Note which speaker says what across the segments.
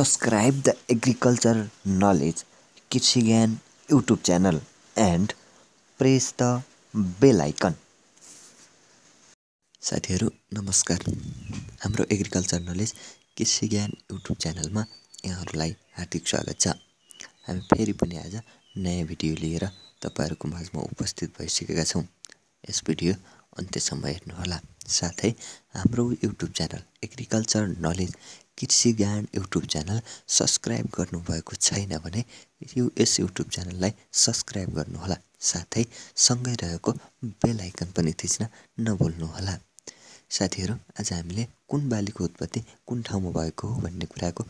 Speaker 1: the agriculture knowledge कृषि ज्ञान YouTube channel and press the bell icon साथीहरू नमस्कार हाम्रो एग्रिकल्चर नलेज कृषि ज्ञान युट्युब च्यानलमा यहाँहरूलाई हार्दिक स्वागत छ हामी फेरि पनि आज नयाँ भिडियो लिएर तपाईँहरूको माझमा उपस्थित भइसकेका छौँ यस भिडियो अन्त्यसम्म हेर्नुहोला साथै हाम्रो युट्युब च्यानल एग्रिकल्चर नलेज कृषि ज्ञान युट्युब च्यानल सब्सक्राइब गर्नुभएको छैन भने यो यस युट्युब च्यानललाई सब्सक्राइब गर्नुहोला साथै सँगै रहेको बेल आइकन पनि थिच्न नभुल्नुहोला साथीहरू आज हामीले कुन बालीको उत्पत्ति कुन ठाउँमा भएको हो भन्ने कुराको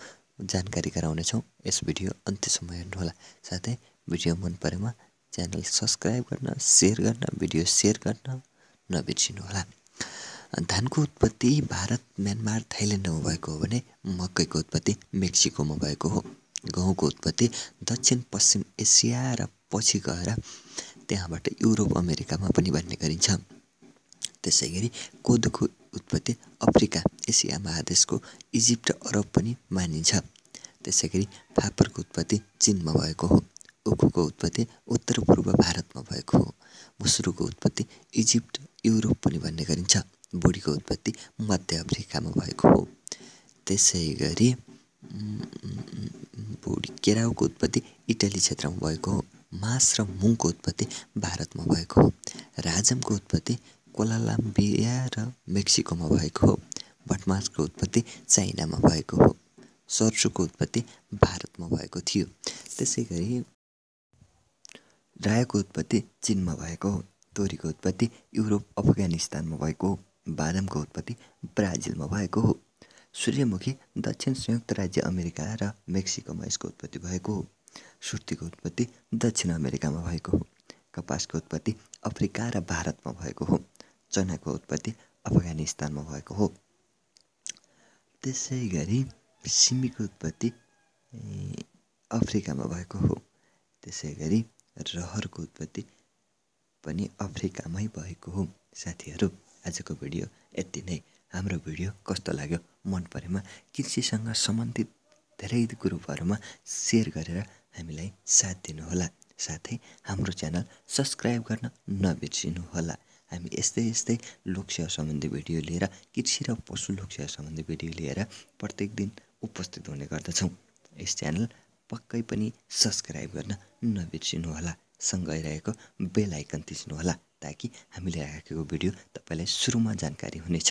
Speaker 1: जानकारी गराउनेछौँ यस भिडियो अन्त्यसम्म हेर्नुहोला साथै भिडियो मन परेमा च्यानल सब्सक्राइब गर्न सेयर गर्न भिडियो सेयर गर्न नबिर्सिनुहोला धानको उत्पत्ति भारत म्यानमार थाइल्यान्डमा भएको हो भने मकैको उत्पत्ति मेक्सिकोमा भएको हो गहुँको उत्पत्ति दक्षिण पश्चिम एसिया र पछि गएर त्यहाँबाट युरोप अमेरिकामा पनि भन्ने गरिन्छ त्यसै गरी कोदोको उत्पत्ति अफ्रिका एसिया महादेशको इजिप्ट र अरब पनि मानिन्छ त्यसै गरी फापरको उत्पत्ति चिनमा भएको हो उखुको उत्पत्ति उत्तर पूर्व भारतमा भएको हो मुसुरुको उत्पत्ति इजिप्ट युरोप पनि भन्ने गरिन्छ बुढीको उत्पत्ति मध्य अफ्रिकामा भएको हो त्यसै गरी बुढी केराउको उत्पत्ति इटली क्षेत्रमा भएको हो मास र मुङको उत्पत्ति भारतमा भएको हो राजमको उत्पत्ति कोलालाम्बिया र मेक्सिकोमा भएको हो भटमासको उत्पत्ति चाइनामा भएको हो सर्सुको उत्पत्ति भारतमा भएको थियो त्यसै गरी रायोको उत्पत्ति चिनमा भएको हो तोरीको उत्पत्ति युरोप अफगानिस्तानमा भएको हो बादामको उत्पत्ति ब्राजिलमा भएको हो सूर्यमुखी दक्षिण संयुक्त राज्य अमेरिका र मेक्सिकोमा यसको उत्पत्ति भएको हो सुर्तीको उत्पत्ति दक्षिण अमेरिकामा भएको हो कपासको उत्पत्ति अफ्रिका र भारतमा भएको हो चनाको उत्पत्ति अफगानिस्तानमा भएको हो त्यसै गरी सिमीको उत्पत्ति अफ्रिकामा भएको हो त्यसै गरी रहरको उत्पत्ति पनि अफ्रिकामै भएको हो साथीहरू आजको भिडियो यति नै हाम्रो भिडियो कस्तो लाग्यो मन परेमा कृषिसँग सम्बन्धित धेरै ग्रुपहरूमा सेयर गरेर हामीलाई साथ दिनुहोला साथै हाम्रो च्यानल सब्सक्राइब गर्न नबिर्सिनुहोला हामी यस्तै यस्तै लोकसेवा सम्बन्धी भिडियो लिएर कृषि र पशु लोकसेवा सम्बन्धी भिडियो लिएर प्रत्येक दिन उपस्थित हुने गर्दछौँ यस च्यानल पक्कै पनि सब्सक्राइब गर्न नबिर्सिनुहोला सँगै रहेको बेल आइकन थिच्नुहोला ताकि हामीले राखेको भिडियो तपाईँलाई सुरुमा जानकारी हुनेछ